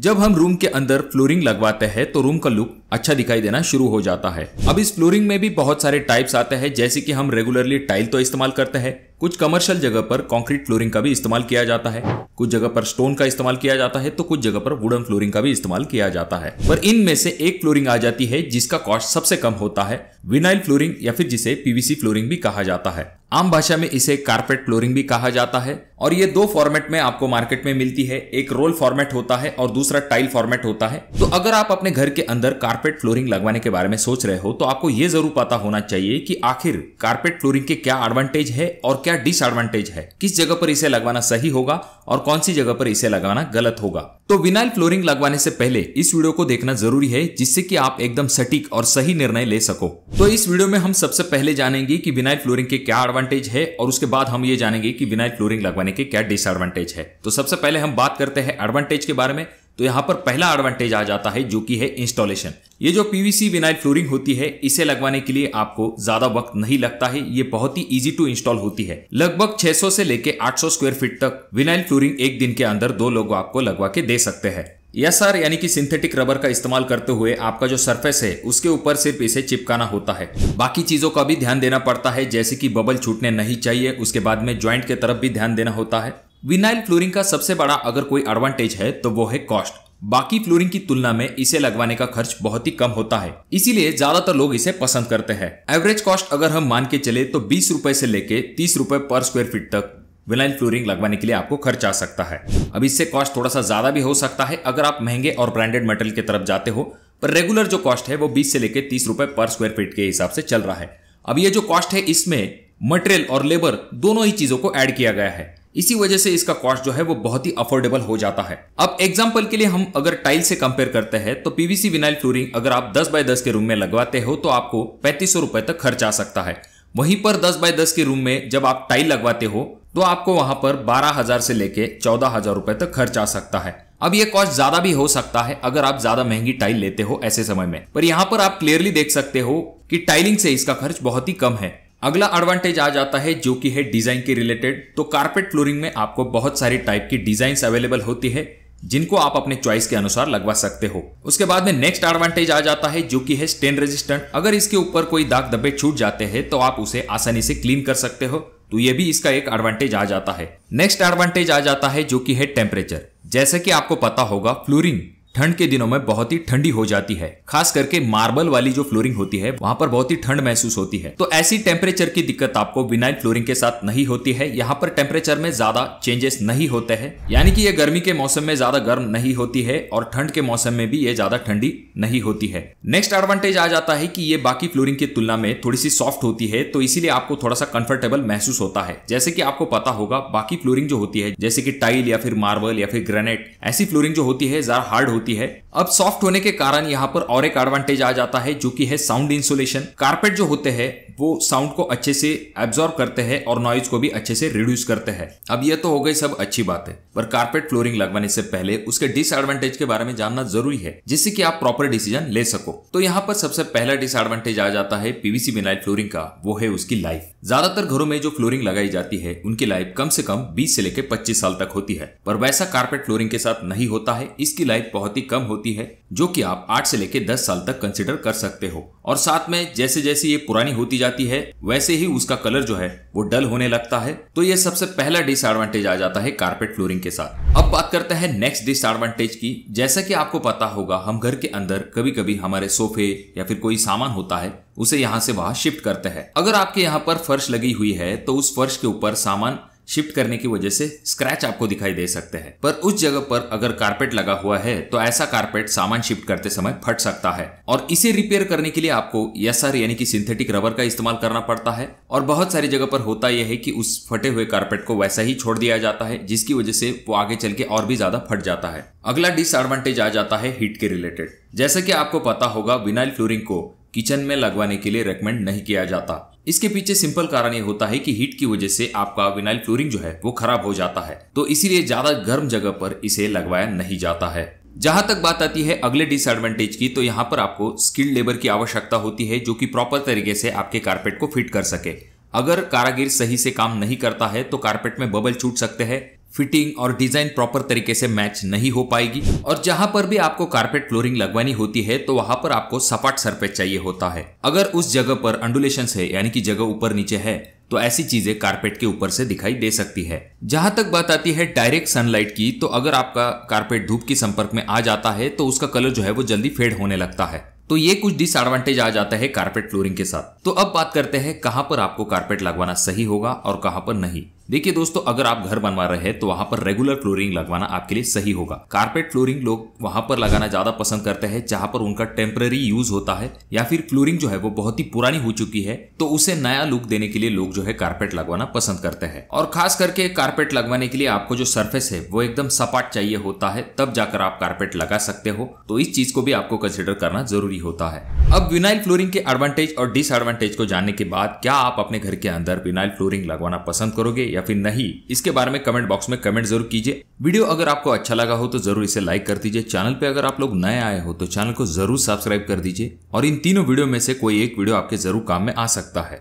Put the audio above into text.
जब हम रूम के अंदर फ्लोरिंग लगवाते हैं तो रूम का लुक अच्छा दिखाई देना शुरू हो जाता है अब इस फ्लोरिंग में भी बहुत सारे टाइप्स आते हैं जैसे कि हम रेगुलरली टाइल तो इस्तेमाल करते हैं कुछ कमर्शियल जगह पर कंक्रीट फ्लोरिंग का भी इस्तेमाल किया जाता है कुछ जगह पर स्टोन का इस्तेमाल किया जाता है तो कुछ जगह पर वुडन फ्लोरिंग का भी इस्तेमाल किया जाता है पर इनमें से एक फ्लोरिंग आ जाती है जिसका कॉस्ट सबसे कम होता है विनाइल फ्लोरिंग या फिर जिसे पीवीसी फ्लोरिंग भी कहा जाता है आम भाषा में इसे कारपेट फ्लोरिंग भी कहा जाता है और ये दो फॉर्मेट में आपको मार्केट में मिलती है एक रोल फॉर्मेट होता है और दूसरा टाइल फॉर्मेट होता है तो अगर आप अपने घर के अंदर कारपेट फ्लोरिंग लगवाने के बारे में सोच रहे हो तो आपको ये जरूर पता होना चाहिए कि आखिर कारपेट फ्लोरिंग के क्या एडवांटेज है और क्या डिसएडवांटेज है किस जगह पर इसे लगवाना सही होगा और कौन सी जगह पर इसे लगाना गलत होगा तो विनाइल फ्लोरिंग लगवाने से पहले इस वीडियो को देखना जरूरी है जिससे कि आप एकदम सटीक और सही निर्णय ले सको तो इस वीडियो में हम सबसे पहले जानेंगे कि विनाइल फ्लोरिंग के क्या एडवांटेज है और उसके बाद हम ये जानेंगे कि विनाइल फ्लोरिंग लगवाने के क्या डिसएडवांटेज है तो सबसे पहले हम बात करते हैं एडवांटेज के बारे में तो यहाँ पर पहला एडवांटेज आ जाता है जो कि है इंस्टॉलेशन ये जो पीवीसी विनाइल फ्लोरिंग होती है इसे लगवाने के लिए आपको ज्यादा वक्त नहीं लगता है ये बहुत ही इजी टू इंस्टॉल होती है लगभग 600 से लेके 800 स्क्वायर फीट तक विनाइल फ्लोरिंग एक दिन के अंदर दो लोग आपको लगवा के दे सकते हैं यस सर यानी कि सिंथेटिक रबर का इस्तेमाल करते हुए आपका जो सरफेस है उसके ऊपर सिर्फ इसे चिपकाना होता है बाकी चीजों का भी ध्यान देना पड़ता है जैसे कि बबल छूटने नहीं चाहिए उसके बाद में ज्वाइंट के तरफ भी ध्यान देना होता है विनाइल फ्लोरिंग का सबसे बड़ा अगर कोई एडवांटेज है तो वो है कॉस्ट बाकी फ्लोरिंग की तुलना में इसे लगवाने का खर्च बहुत ही कम होता है इसीलिए ज्यादातर लोग इसे पसंद करते हैं एवरेज कॉस्ट अगर हम मान के चले तो बीस रूपए से लेके तीस रूपए पर स्क्वायर फीट तक विनाइल फ्लोरिंग लगवाने के लिए आपको खर्च आ सकता है अब इससे कॉस्ट थोड़ा सा ज्यादा भी हो सकता है अगर आप महंगे और ब्रांडेड मटेरियल की तरफ जाते हो पर रेगुलर जो कॉस्ट है वो बीस से लेकर तीस रूपए पर स्क्वायर फीट के हिसाब से चल रहा है अब ये जो कॉस्ट है इसमें मटेरियल और लेबर दोनों ही चीजों को ऐड किया गया है इसी वजह से इसका कॉस्ट जो है वो बहुत ही अफोर्डेबल हो जाता है अब एग्जाम्पल के लिए हम अगर टाइल से कंपेयर करते हैं तो पीवीसी विनाइल फ्लोरिंग अगर आप 10 बाय 10 के रूम में लगवाते हो तो आपको पैंतीस सौ रुपए तक खर्च आ सकता है वहीं पर 10 बाय 10 के रूम में जब आप टाइल लगवाते हो तो आपको वहां पर बारह हजार से लेके चौदह हजार रुपए तक खर्च आ सकता है अब ये कॉस्ट ज्यादा भी हो सकता है अगर आप ज्यादा महंगी टाइल लेते हो ऐसे समय में पर यहाँ पर आप क्लियरली देख सकते हो कि टाइलिंग से इसका खर्च बहुत ही कम है अगला एडवांटेज आ जाता है जो कि है डिजाइन के रिलेटेड तो कारपेट फ्लोरिंग में आपको बहुत सारी टाइप की डिजाइन अवेलेबल होती है जिनको आप अपने चॉइस के अनुसार लगवा सकते हो उसके बाद में नेक्स्ट एडवांटेज आ जाता है जो कि है स्टेन रेजिस्टेंट अगर इसके ऊपर कोई दाग दबे छूट जाते हैं तो आप उसे आसानी से क्लीन कर सकते हो तो ये भी इसका एक एडवांटेज आ जाता है नेक्स्ट एडवांटेज आ जाता है जो कि है टेम्परेचर जैसे कि आपको पता होगा फ्लोरिंग ठंड के दिनों में बहुत ही ठंडी हो जाती है खास करके मार्बल वाली जो फ्लोरिंग होती है वहां पर बहुत ही ठंड महसूस होती है तो ऐसी टेम्परेचर की दिक्कत आपको विनाइल फ्लोरिंग के साथ नहीं होती है यहाँ पर टेम्परेचर में ज्यादा चेंजेस नहीं होते हैं यानी कि ये गर्मी के मौसम में ज्यादा गर्म नहीं होती है और ठंड के मौसम में भी ये ज्यादा ठंडी नहीं होती है नेक्स्ट एडवांटेज आ जाता है कि ये बाकी फ्लोरिंग की तुलना में थोड़ी सी सॉफ्ट होती है तो इसीलिए आपको थोड़ा सा कंफर्टेबल महसूस होता है जैसे कि आपको पता होगा बाकी फ्लोरिंग जो होती है जैसे कि टाइल या फिर मार्बल या फिर ग्रेनेट ऐसी फ्लोरिंग जो होती है ज्यादा हार्ड होती मिलती है अब सॉफ्ट होने के कारण यहाँ पर और एक एडवांटेज आ जाता है जो कि है साउंड इंसुलेशन कारपेट जो होते हैं वो साउंड को अच्छे से एब्जॉर्ब करते हैं और नॉइज को भी अच्छे से रिड्यूस करते हैं अब यह तो हो गई सब अच्छी बात है पर कारपेट फ्लोरिंग लगवाने से पहले उसके डिसएडवांटेज के बारे में जानना जरूरी है जिससे कि आप प्रॉपर डिसीजन ले सको तो यहाँ पर सबसे पहला डिसएडवांटेज आ जाता है पीवीसी विनाइल फ्लोरिंग का वो है उसकी लाइफ ज्यादातर घरों में जो फ्लोरिंग लगाई जाती है उनकी लाइफ कम से कम बीस से लेकर पच्चीस साल तक होती है पर वैसा कार्पेट फ्लोरिंग के साथ नहीं होता है इसकी लाइफ बहुत ही कम होती है जो कि आप 8 से लेकर 10 साल तक कंसिडर कर सकते हो और साथ में जैसे जैसे ये पुरानी होती जाती है वैसे ही उसका कलर जो है वो डल होने लगता है तो ये सबसे पहला डिसएडवांटेज आ जाता है कारपेट फ्लोरिंग के साथ अब बात करते हैं नेक्स्ट डिसएडवांटेज की जैसा कि आपको पता होगा हम घर के अंदर कभी कभी हमारे सोफे या फिर कोई सामान होता है उसे यहाँ से वहां शिफ्ट करते हैं अगर आपके यहाँ पर फर्श लगी हुई है तो उस फर्श के ऊपर सामान शिफ्ट करने की वजह से स्क्रैच आपको दिखाई दे सकते हैं पर उस जगह पर अगर कारपेट लगा हुआ है तो ऐसा कारपेट सामान शिफ्ट करते समय फट सकता है और इसे रिपेयर करने के लिए आपको एसआर यानी कि सिंथेटिक रबर का इस्तेमाल करना पड़ता है और बहुत सारी जगह पर होता यह है कि उस फटे हुए कारपेट को वैसा ही छोड़ दिया जाता है जिसकी वजह से वो आगे चल के और भी ज्यादा फट जाता है अगला डिसएडवांटेज आ जाता है हीट के रिलेटेड जैसा कि आपको पता होगा विनाइल फ्लोरिंग को किचन में लगवाने के लिए रेकमेंड नहीं किया जाता इसके पीछे सिंपल कारण ये होता है कि हीट की वजह से आपका विनाइल फ्लोरिंग जो है वो खराब हो जाता है तो इसीलिए ज्यादा गर्म जगह पर इसे लगवाया नहीं जाता है जहां तक बात आती है अगले डिसएडवांटेज की तो यहाँ पर आपको स्किल्ड लेबर की आवश्यकता होती है जो कि प्रॉपर तरीके से आपके कारपेट को फिट कर सके अगर कारागिर सही से काम नहीं करता है तो कारपेट में बबल छूट सकते हैं फिटिंग और डिजाइन प्रॉपर तरीके से मैच नहीं हो पाएगी और जहां पर भी आपको कारपेट फ्लोरिंग लगवानी होती है तो वहां पर आपको सपाट सरफेस चाहिए होता है अगर उस जगह पर अंडुलेशन है यानी कि जगह ऊपर नीचे है तो ऐसी चीजें कारपेट के ऊपर से दिखाई दे सकती है जहां तक बात आती है डायरेक्ट सनलाइट की तो अगर आपका कारपेट धूप के संपर्क में आ जाता है तो उसका कलर जो है वो जल्दी फेड होने लगता है तो ये कुछ डिसएडवांटेज आ जाता है कारपेट फ्लोरिंग के साथ तो अब बात करते हैं कहां पर आपको कारपेट लगवाना सही होगा और कहां पर नहीं देखिए दोस्तों अगर आप घर बनवा रहे हैं तो वहां पर रेगुलर फ्लोरिंग लगवाना आपके लिए सही होगा कारपेट फ्लोरिंग लोग वहां पर लगाना ज्यादा पसंद करते हैं जहां पर उनका टेम्पररी यूज होता है या फिर फ्लोरिंग जो है वो बहुत ही पुरानी हो चुकी है तो उसे नया लुक देने के लिए लोग जो है कारपेट लगवाना पसंद करते हैं और खास करके कारपेट लगवाने के लिए आपको जो सर्फेस है वो एकदम सपाट चाहिए होता है तब जाकर आप कारपेट लगा सकते हो तो इस चीज को भी आपको कंसिडर करना जरूरी होता है अब विनाइल फ्लोरिंग के एडवांटेज और डिसएडवांटेज को जानने के बाद क्या आप अपने घर के अंदर विनाइल फ्लोरिंग लगवाना पसंद करोगे या फिर नहीं इसके बारे में कमेंट बॉक्स में कमेंट जरूर कीजिए वीडियो अगर आपको अच्छा लगा हो तो जरूर इसे लाइक कर दीजिए चैनल पे अगर आप लोग नए आए हो तो चैनल को जरूर सब्सक्राइब कर दीजिए और इन तीनों वीडियो में से कोई एक वीडियो आपके जरूर काम में आ सकता है